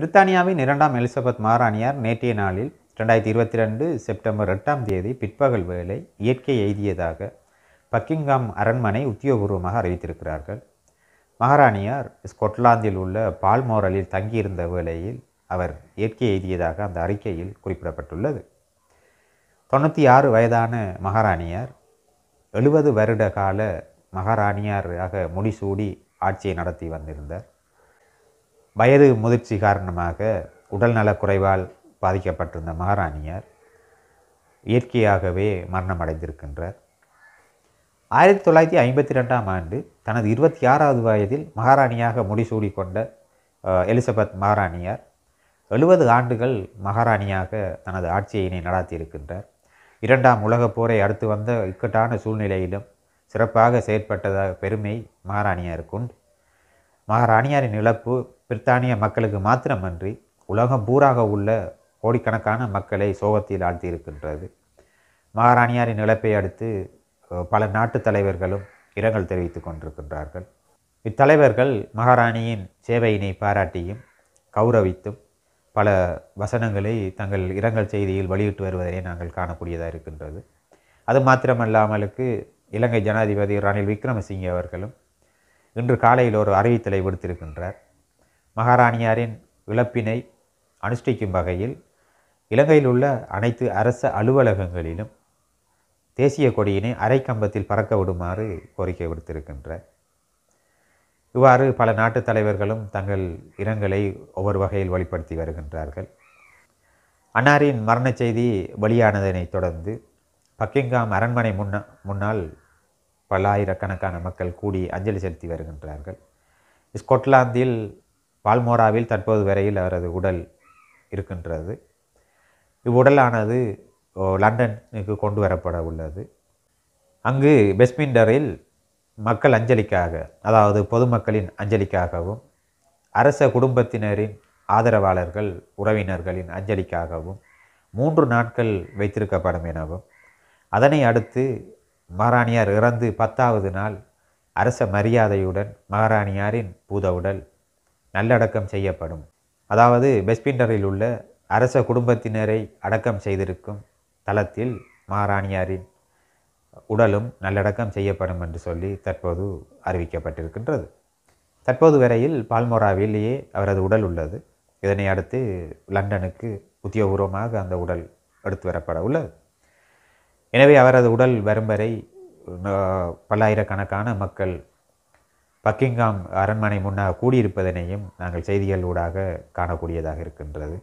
பிரித்தானியாவின் இரண்டாம் எலிசபெத் மாராணியார் நேற்றைய நாளில் ரெண்டாயிரத்தி இருபத்தி ரெண்டு செப்டம்பர் எட்டாம் தேதி பிற்பகல் வேலை இயற்கை எய்தியதாக பக்கிங்காம் அரண்மனை உத்தியோகபூர்வமாக அறிவித்திருக்கிறார்கள் மகாராணியார் ஸ்கொட்லாந்தில் உள்ள பால்மோரலில் தங்கியிருந்த வேளையில் அவர் இயற்கை எய்தியதாக அந்த அறிக்கையில் குறிப்பிடப்பட்டுள்ளது தொண்ணூற்றி ஆறு வயதான மகாராணியார் எழுபது வருட கால மகாராணியாராக முடிசூடி ஆட்சியை நடத்தி வந்திருந்தார் வயது முதிர்ச்சி காரணமாக உடல் குறைவால் பாதிக்கப்பட்டிருந்த மகாராணியார் இயற்கையாகவே மரணமடைந்திருக்கின்றார் ஆயிரத்தி தொள்ளாயிரத்தி ஐம்பத்தி ரெண்டாம் ஆண்டு தனது இருபத்தி ஆறாவது வயதில் மகாராணியாக முடிசூடி கொண்ட எலிசபெத் மகாராணியார் எழுபது ஆண்டுகள் மகாராணியாக தனது ஆட்சியினை நடாத்தியிருக்கின்றார் இரண்டாம் உலகப் போரை அடுத்து வந்த இக்கட்டான சூழ்நிலையிலும் சிறப்பாக செயற்பட்டதாக பெருமை மகாராணியாருக்கு உண்டு மகாராணியாரின் இழப்பு பிரித்தானிய மக்களுக்கு மாத்திரமன்றி உலகம் பூராக உள்ள கோடிக்கணக்கான மக்களை சோகத்தில் ஆழ்த்தியிருக்கின்றது மகாராணியாரின் இழப்பை அடுத்து பல நாட்டு தலைவர்களும் இரங்கல் தெரிவித்துக் கொண்டிருக்கின்றார்கள் இத்தலைவர்கள் மகாராணியின் சேவையினை பாராட்டியும் கௌரவித்தும் பல வசனங்களை தங்கள் இரங்கல் செய்தியில் வெளியிட்டு வருவதை நாங்கள் காணக்கூடியதாக இருக்கின்றது அது மாத்திரமல்லாமலுக்கு இலங்கை ஜனாதிபதி ரணில் விக்ரமசிங்கே அவர்களும் இன்று காலையில் ஒரு அறிவித்தலை விடுத்திருக்கின்றார் மகாராணியாரின் இழப்பினை அனுஷ்டிக்கும் வகையில் இலங்கையில் உள்ள அனைத்து அரச அலுவலகங்களிலும் தேசிய கொடியினை அரைக்கம்பத்தில் பறக்க விடுமாறு கோரிக்கை விடுத்திருக்கின்ற இவ்வாறு பல நாட்டு தலைவர்களும் தங்கள் இரங்கலை ஒவ்வொரு வகையில் வெளிப்படுத்தி வருகின்றார்கள் அன்னாரின் மரணச் செய்தி வெளியானதனை தொடர்ந்து பக்கிங்காம் அரண்மனை முன்ன முன்னால் பல்லாயிரக்கணக்கான மக்கள் கூடி அஞ்சலி செலுத்தி வருகின்றார்கள் ஸ்கொட்லாந்தில் பால்மோராவில் தற்போது வரையில் அவரது உடல் இருக்கின்றது இவ்வுடலானது லண்டனுக்கு கொண்டு வரப்பட உள்ளது அங்கு பெஸ்மிண்டரில் மக்கள் அஞ்சலிக்காக அதாவது பொதுமக்களின் அஞ்சலிக்காகவும் அரச குடும்பத்தினரின் ஆதரவாளர்கள் உறவினர்களின் அஞ்சலிக்காகவும் மூன்று நாட்கள் வைத்திருக்கப்படும் எனவும் அதனை அடுத்து மகாராணியார் இறந்து பத்தாவது நாள் அரச மரியாதையுடன் மகாராணியாரின் பூத உடல் நல்லடக்கம் செய்யப்படும் அதாவது பெஸ்பிண்டரில் உள்ள அரச குடும்பத்தினரை அடக்கம் செய்திருக்கும் தளத்தில் மாராணியாரின் உடலும் நல்லடக்கம் செய்யப்படும் என்று சொல்லி தற்போது அறிவிக்கப்பட்டிருக்கின்றது தற்போது வரையில் பால்மொராவிலேயே அவரது உடல் உள்ளது இதனை அடுத்து லண்டனுக்கு உத்தியோகபூர்வமாக அந்த உடல் எடுத்து வரப்பட உள்ளது எனவே அவரது உடல் வரும் வரை பல்லாயிரக்கணக்கான மக்கள் பக்கிங்காம் அரண்மனை முன்னாக கூடியிருப்பதனையும் நாங்கள் செய்திகள் ஊடாக காணக்கூடியதாக இருக்கின்றது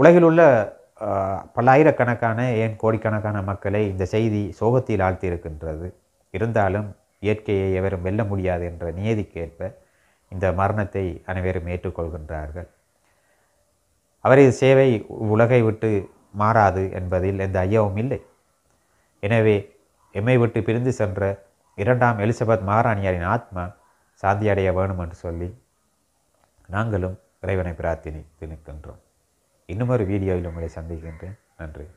உலகில் உள்ள பல்லாயிரக்கணக்கான ஏன் கோடிக்கணக்கான மக்களை இந்த செய்தி சோகத்தில் ஆழ்த்தியிருக்கின்றது இருந்தாலும் இயற்கையை எவரும் வெல்ல முடியாது என்ற நியதிக்கேற்ப இந்த மரணத்தை அனைவரும் ஏற்றுக்கொள்கின்றார்கள் அவரது சேவை உலகை விட்டு மாறாது என்பதில் எந்த ஐயவும் இல்லை எனவே எம்மை விட்டு பிரிந்து சென்ற இரண்டாம் எலிசபெத் மகாராணியாரின் ஆத்மா சாந்தியடைய வேணும் என்று சொல்லி நாங்களும் இறைவனை பிரார்த்தனை நிற்கின்றோம் இன்னுமொரு வீடியோவில் உங்களை சந்திக்கின்றேன் நன்றி